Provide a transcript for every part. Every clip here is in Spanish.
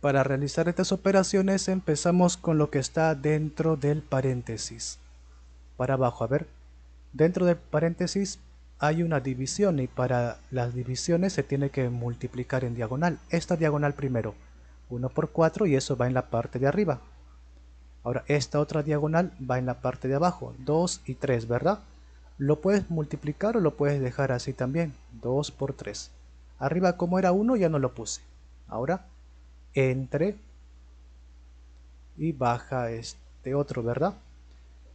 Para realizar estas operaciones empezamos con lo que está dentro del paréntesis. Para abajo, a ver. Dentro del paréntesis hay una división y para las divisiones se tiene que multiplicar en diagonal. Esta diagonal primero, 1 por 4 y eso va en la parte de arriba. Ahora esta otra diagonal va en la parte de abajo, 2 y 3, ¿verdad? Lo puedes multiplicar o lo puedes dejar así también, 2 por 3. Arriba como era 1 ya no lo puse. Ahora entre y baja este otro, ¿verdad?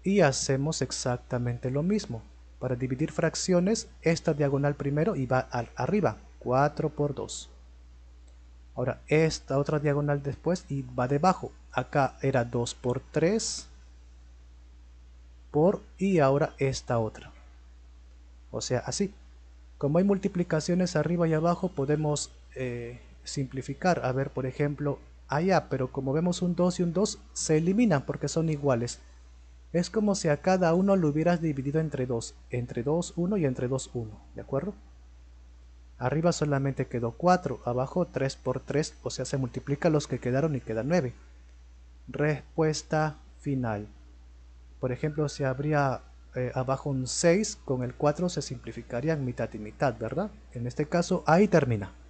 Y hacemos exactamente lo mismo. Para dividir fracciones, esta diagonal primero y va arriba, 4 por 2. Ahora esta otra diagonal después y va debajo. Acá era 2 por 3 por y ahora esta otra. O sea, así. Como hay multiplicaciones arriba y abajo, podemos eh, simplificar. A ver, por ejemplo, allá, ah, pero como vemos un 2 y un 2, se eliminan porque son iguales. Es como si a cada uno lo hubieras dividido entre 2, entre 2, 1 y entre 2, 1, ¿de acuerdo? Arriba solamente quedó 4, abajo 3 por 3, o sea se multiplica los que quedaron y queda 9. Respuesta final. Por ejemplo, si habría eh, abajo un 6, con el 4 se simplificarían mitad y mitad, ¿verdad? En este caso, ahí termina.